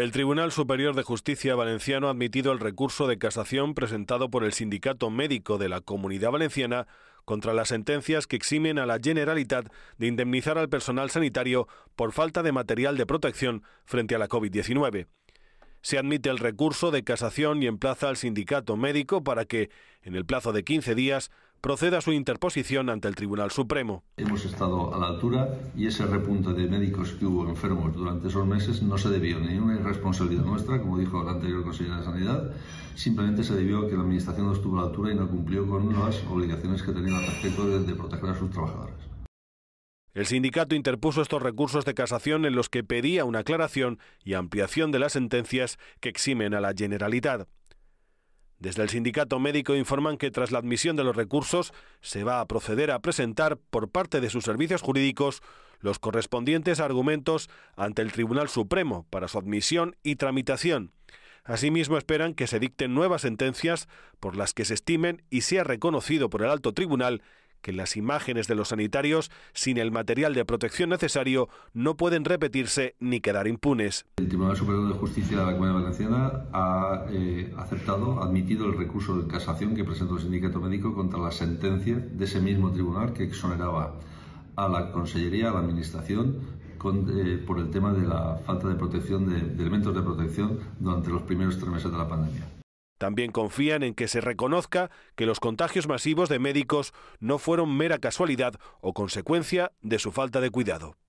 El Tribunal Superior de Justicia Valenciano ha admitido el recurso de casación presentado por el Sindicato Médico de la Comunidad Valenciana contra las sentencias que eximen a la Generalitat de indemnizar al personal sanitario por falta de material de protección frente a la COVID-19. Se admite el recurso de casación y emplaza al sindicato médico para que, en el plazo de 15 días, proceda su interposición ante el Tribunal Supremo. Hemos estado a la altura y ese repunte de médicos que hubo enfermos durante esos meses no se debió ni a una irresponsabilidad nuestra, como dijo el anterior consejero de Sanidad, simplemente se debió a que la Administración no estuvo a la altura y no cumplió con las obligaciones que tenía al respecto de, proteger a sus trabajadores. El sindicato interpuso estos recursos de casación en los que pedía una aclaración y ampliación de las sentencias que eximen a la Generalitat. Desde el sindicato médico informan que tras la admisión de los recursos se va a proceder a presentar por parte de sus servicios jurídicos los correspondientes argumentos ante el Tribunal Supremo para su admisión y tramitación. Asimismo esperan que se dicten nuevas sentencias por las que se estimen y sea reconocido por el alto tribunal que las imágenes de los sanitarios, sin el material de protección necesario, no pueden repetirse ni quedar impunes. El Tribunal Superior de Justicia de la Comunidad Valenciana ha eh, aceptado, admitido el recurso de casación que presentó el sindicato médico contra la sentencia de ese mismo tribunal que exoneraba a la Consellería, a la Administración, eh, por el tema de la falta de protección, de elementos de protección durante los primeros tres meses de la pandemia. También confían en que se reconozca que los contagios masivos de médicos no fueron mera casualidad o consecuencia de su falta de cuidado.